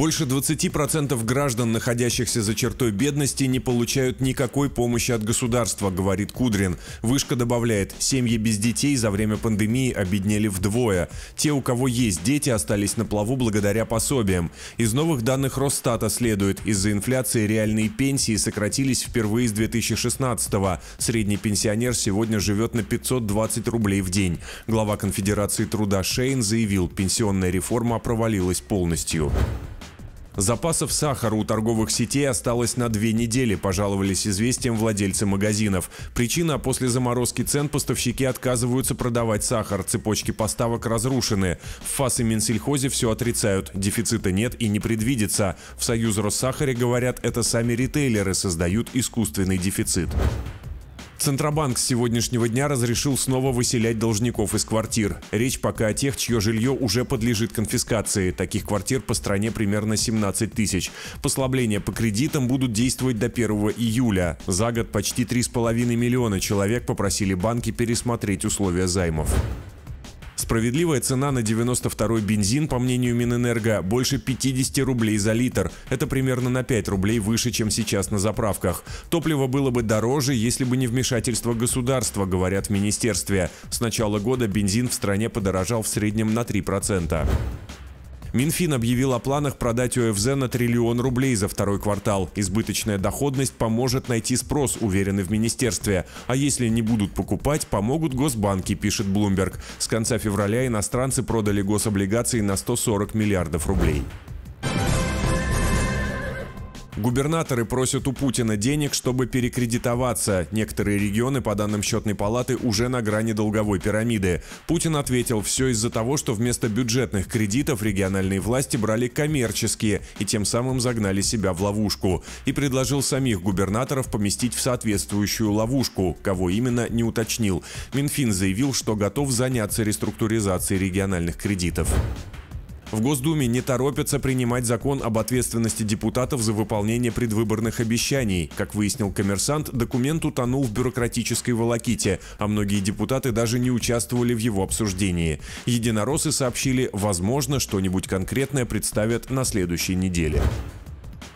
Больше 20% граждан, находящихся за чертой бедности, не получают никакой помощи от государства, говорит Кудрин. Вышка добавляет, семьи без детей за время пандемии обеднели вдвое. Те, у кого есть дети, остались на плаву благодаря пособиям. Из новых данных Росстата следует, из-за инфляции реальные пенсии сократились впервые с 2016-го. Средний пенсионер сегодня живет на 520 рублей в день. Глава Конфедерации труда Шейн заявил, пенсионная реформа провалилась полностью. Запасов сахара у торговых сетей осталось на две недели, пожаловались известиям владельцы магазинов. Причина – после заморозки цен поставщики отказываются продавать сахар, цепочки поставок разрушены. В ФАС и Минсельхозе все отрицают, дефицита нет и не предвидится. В Союз Россахаре говорят, это сами ритейлеры создают искусственный дефицит. Центробанк с сегодняшнего дня разрешил снова выселять должников из квартир. Речь пока о тех, чье жилье уже подлежит конфискации. Таких квартир по стране примерно 17 тысяч. Послабления по кредитам будут действовать до 1 июля. За год почти 3,5 миллиона человек попросили банки пересмотреть условия займов. Справедливая цена на 92-й бензин, по мнению Минэнерго, больше 50 рублей за литр. Это примерно на 5 рублей выше, чем сейчас на заправках. Топливо было бы дороже, если бы не вмешательство государства, говорят в министерстве. С начала года бензин в стране подорожал в среднем на 3%. Минфин объявил о планах продать ОФЗ на триллион рублей за второй квартал. Избыточная доходность поможет найти спрос, уверены в министерстве. А если не будут покупать, помогут госбанки, пишет Bloomberg. С конца февраля иностранцы продали гособлигации на 140 миллиардов рублей. Губернаторы просят у Путина денег, чтобы перекредитоваться. Некоторые регионы, по данным счетной палаты, уже на грани долговой пирамиды. Путин ответил, все из-за того, что вместо бюджетных кредитов региональные власти брали коммерческие и тем самым загнали себя в ловушку. И предложил самих губернаторов поместить в соответствующую ловушку, кого именно не уточнил. Минфин заявил, что готов заняться реструктуризацией региональных кредитов. В Госдуме не торопятся принимать закон об ответственности депутатов за выполнение предвыборных обещаний. Как выяснил коммерсант, документ утонул в бюрократической волоките, а многие депутаты даже не участвовали в его обсуждении. Единороссы сообщили, возможно, что-нибудь конкретное представят на следующей неделе.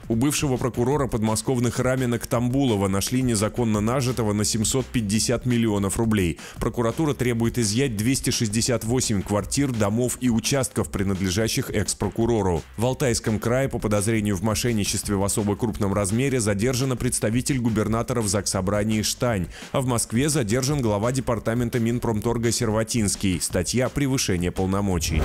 У бывшего прокурора подмосковных раменок Тамбулова нашли незаконно нажитого на 750 миллионов рублей. Прокуратура требует изъять 268 квартир, домов и участков, принадлежащих экс-прокурору. В Алтайском крае по подозрению в мошенничестве в особо крупном размере задержана представитель губернатора в Заксобрании Штань, а в Москве задержан глава департамента Минпромторга Серватинский. Статья «Превышение полномочий».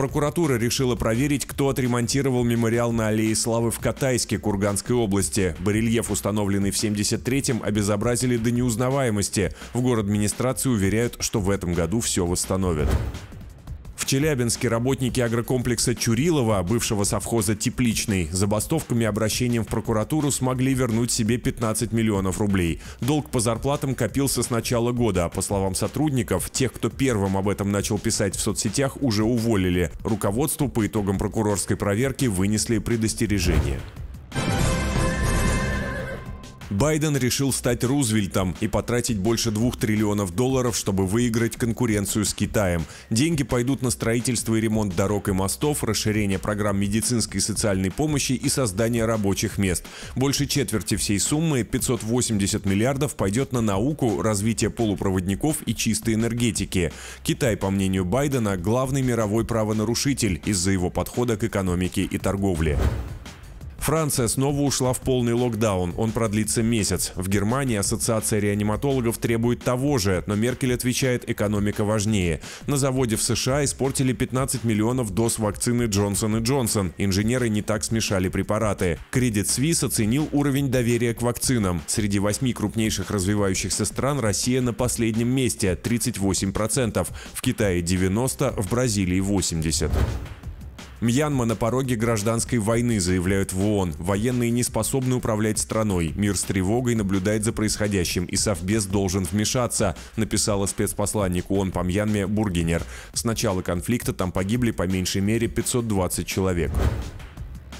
Прокуратура решила проверить, кто отремонтировал мемориал на Аллее Славы в Катайске Курганской области. Барельеф, установленный в 73-м, обезобразили до неузнаваемости. В город администрации уверяют, что в этом году все восстановят. Челябинске работники агрокомплекса Чурилова, бывшего совхоза «Тепличный», забастовками и обращением в прокуратуру смогли вернуть себе 15 миллионов рублей. Долг по зарплатам копился с начала года, а по словам сотрудников, тех, кто первым об этом начал писать в соцсетях, уже уволили. Руководству по итогам прокурорской проверки вынесли предостережение. Байден решил стать Рузвельтом и потратить больше двух триллионов долларов, чтобы выиграть конкуренцию с Китаем. Деньги пойдут на строительство и ремонт дорог и мостов, расширение программ медицинской и социальной помощи и создание рабочих мест. Больше четверти всей суммы, 580 миллиардов, пойдет на науку, развитие полупроводников и чистой энергетики. Китай, по мнению Байдена, главный мировой правонарушитель из-за его подхода к экономике и торговле. Франция снова ушла в полный локдаун, он продлится месяц. В Германии ассоциация реаниматологов требует того же, но Меркель отвечает, экономика важнее. На заводе в США испортили 15 миллионов доз вакцины Джонсон и Джонсон. Инженеры не так смешали препараты. Кредит Suisse оценил уровень доверия к вакцинам. Среди восьми крупнейших развивающихся стран Россия на последнем месте – 38%, в Китае 90%, в Бразилии 80%. Мьянма на пороге гражданской войны, заявляют в ООН. Военные не способны управлять страной. Мир с тревогой наблюдает за происходящим, и Совбез должен вмешаться, написала спецпосланник ООН по Мьянме Бургинер. С начала конфликта там погибли по меньшей мере 520 человек.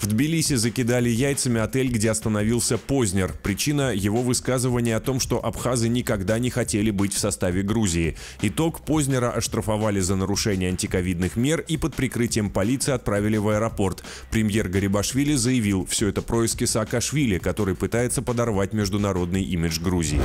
В Тбилиси закидали яйцами отель, где остановился Познер. Причина его высказывания о том, что абхазы никогда не хотели быть в составе Грузии. Итог Познера оштрафовали за нарушение антиковидных мер и под прикрытием полиции отправили в аэропорт. Премьер Гарибашвили заявил, все это происки Саакашвили, который пытается подорвать международный имидж Грузии.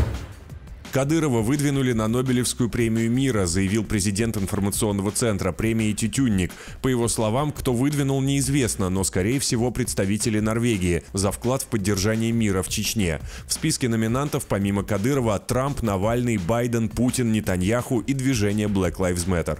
Кадырова выдвинули на Нобелевскую премию мира, заявил президент информационного центра премии «Тютюнник». По его словам, кто выдвинул, неизвестно, но, скорее всего, представители Норвегии за вклад в поддержание мира в Чечне. В списке номинантов, помимо Кадырова, Трамп, Навальный, Байден, Путин, Нетаньяху и движение Black Lives Matter.